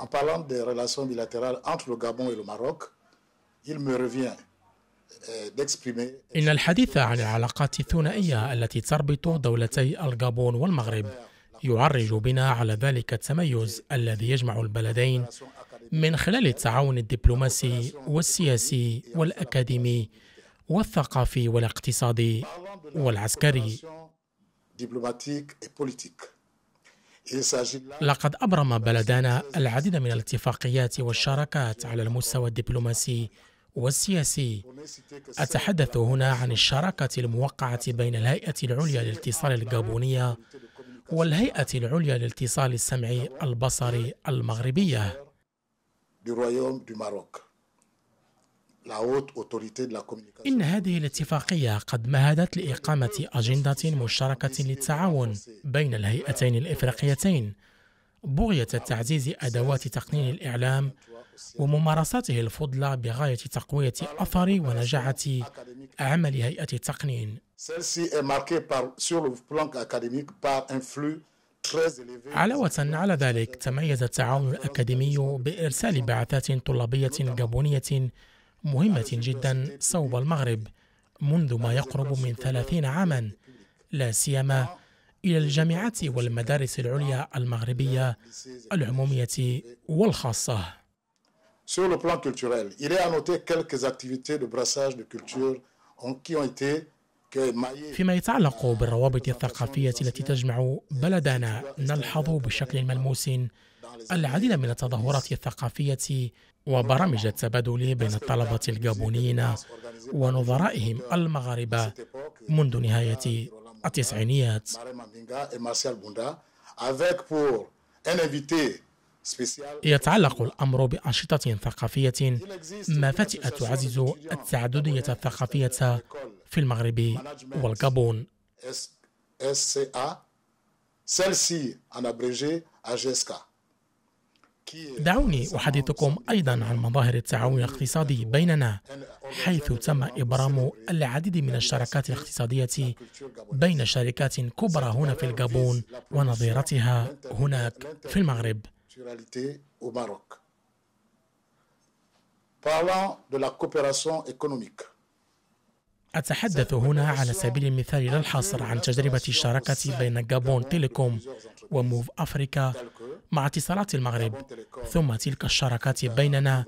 En parlant des relations bilatérales entre le Gabon et le Maroc, il me revient euh, إن الحديث عن العلاقات الثنائية التي تربط دولتي الغابون والمغرب يعرج بنا على ذلك التميز الذي يجمع البلدين من خلال التعاون الدبلوماسي والسياسي والأكاديمي والثقافي والاقتصادي والعسكري لقد أبرم بلدنا العديد من الاتفاقيات والشراكات على المستوى الدبلوماسي والسياسي أتحدث هنا عن الشراكة الموقعة بين الهيئة العليا للاتصال الجابونية والهيئة العليا للاتصال السمعي البصري المغربية إن هذه الاتفاقية قد مهدت لإقامة أجندة مشتركة للتعاون بين الهيئتين الإفريقيتين بغية تعزيز أدوات تقنين الإعلام وممارساته الفضلى بغاية تقوية أثر ونجاعة عمل هيئة التقنين علاوة على ذلك تميز التعاون الأكاديمي بإرسال بعثات طلابية جابونية مهمة جدا صوب المغرب منذ ما يقرب من ثلاثين عاما لا سيما إلى الجامعات والمدارس العليا المغربية العمومية والخاصة. Sur le plan culturel, il est à noter quelques activités de brassage de culture qui ont été فيما يتعلق بالروابط الثقافية التي تجمع بلدنا نلحظ بشكل ملموس العديد من التظاهرات الثقافية وبرامج التبادل بين الطلبة الجابونيين ونظرائهم المغاربة منذ نهاية التسعينيات يتعلق الأمر بأنشطة ثقافية مفاتئة تعزز التعددية الثقافية في المغرب والجابون SCA, celle-ci en abrégé AGSK. دعوني أحدثكم أيضا عن مظاهر التعاون الاقتصادي بيننا حيث تم إبرام العديد من الشراكات الاقتصادية بين شركات كبرى هنا في الجابون ونظيرتها هناك في المغرب أتحدث هنا على سبيل المثال للحصر عن تجربة الشراكة بين جابون تيليكوم وموف أفريكا مع اتصالات المغرب ثم تلك الشراكات بيننا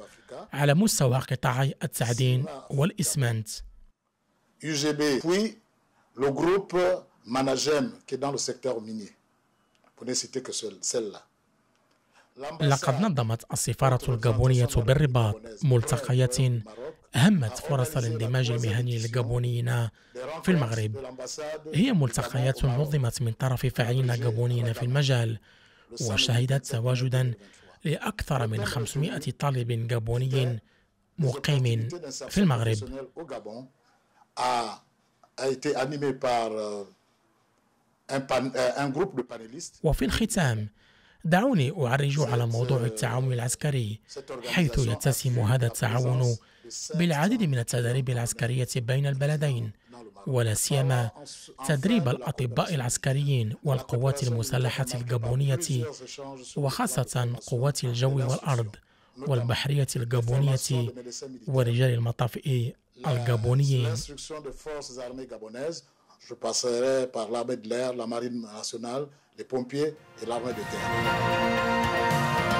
على مستوى قطاعي التعدين والإسمنت UGB, puis le groupe Managem qui est dans le secteur minier, pour ne citer que celle-là. لقد نظمت السفارة الجابونية بالرباط ملتقيات أهمت فرص الاندماج المهني للجابونيين في المغرب هي ملتقيات نظمت من طرف فاعلين جابونيين في المجال وشهدت تواجدا لأكثر من 500 طالب جابوني مقيم في المغرب euh, euh, وفي الختام دعوني أعرج على موضوع euh, التعاون العسكري حيث يتسم هذا التعاون بالعديد من التدريب العسكرية بين البلدين ولا سيما تدريب الأطباء العسكريين والقوات المسلحة الجابونية وخاصة قوات الجو والأرض والبحرية الجابونية ورجال المطافئ الجابونيين je passerai par l'armée de l'air, la marine nationale, les pompiers et l'armée de terre.